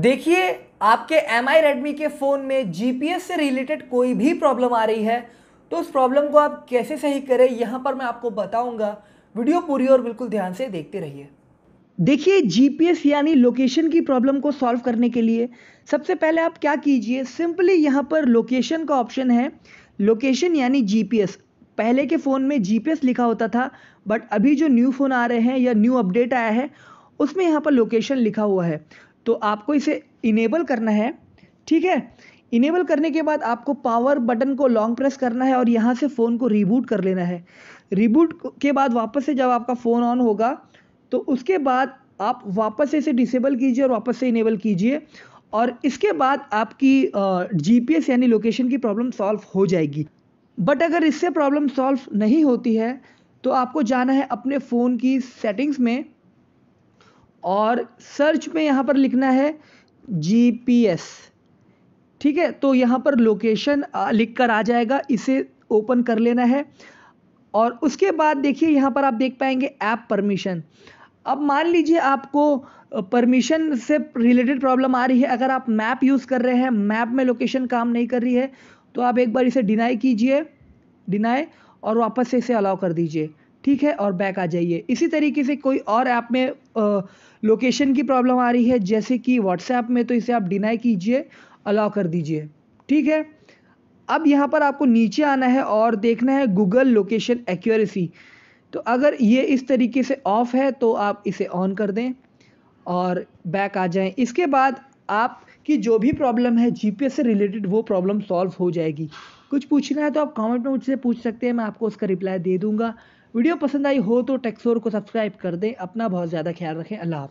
देखिए आपके M I Redmi के फ़ोन में जीपीएस से रिलेटेड कोई भी प्रॉब्लम आ रही है तो उस प्रॉब्लम को आप कैसे सही करें यहाँ पर मैं आपको बताऊंगा वीडियो पूरी और बिल्कुल ध्यान से देखते रहिए देखिए जीपीएस यानी लोकेशन की प्रॉब्लम को सॉल्व करने के लिए सबसे पहले आप क्या कीजिए सिंपली यहाँ पर लोकेशन का ऑप्शन है लोकेशन यानी जीपीएस पहले के फ़ोन में जीपीएस लिखा होता था बट अभी जो न्यू फ़ोन आ रहे हैं या न्यू अपडेट आया है उसमें यहाँ पर लोकेशन लिखा हुआ है तो आपको इसे इनेबल करना है ठीक है इनेबल करने के बाद आपको पावर बटन को लॉन्ग प्रेस करना है और यहाँ से फ़ोन को रिबूट कर लेना है रिबूट के बाद वापस से जब आपका फ़ोन ऑन होगा तो उसके बाद आप वापस से इसे डिसेबल कीजिए और वापस से इनेबल कीजिए और इसके बाद आपकी जीपीएस यानी लोकेशन की प्रॉब्लम सॉल्व हो जाएगी बट अगर इससे प्रॉब्लम सॉल्व नहीं होती है तो आपको जाना है अपने फ़ोन की सेटिंग्स में और सर्च में यहाँ पर लिखना है जी ठीक है तो यहाँ पर लोकेशन लिख कर आ जाएगा इसे ओपन कर लेना है और उसके बाद देखिए यहाँ पर आप देख पाएंगे ऐप परमिशन अब मान लीजिए आपको परमिशन से रिलेटेड प्रॉब्लम आ रही है अगर आप मैप यूज़ कर रहे हैं मैप में लोकेशन काम नहीं कर रही है तो आप एक बार इसे डिनाई कीजिए डिनाई और वापस से इसे अलाउ कर दीजिए ठीक है और बैक आ जाइए इसी तरीके से कोई और ऐप में लोकेशन की प्रॉब्लम आ रही है जैसे कि व्हाट्सएप में तो इसे आप डिनाई कीजिए अलाउ कर दीजिए ठीक है अब यहाँ पर आपको नीचे आना है और देखना है गूगल लोकेशन एक्यूरेसी तो अगर ये इस तरीके से ऑफ़ है तो आप इसे ऑन कर दें और बैक आ जाएं इसके बाद आप कि जो भी प्रॉब्लम है जीपीएस से रिलेटेड वो प्रॉब्लम सॉल्व हो जाएगी कुछ पूछना है तो आप कमेंट में मुझसे पूछ सकते हैं मैं आपको उसका रिप्लाई दे दूंगा वीडियो पसंद आई हो तो टेक्सोर को सब्सक्राइब कर दें अपना बहुत ज़्यादा ख्याल रखें अल्लाह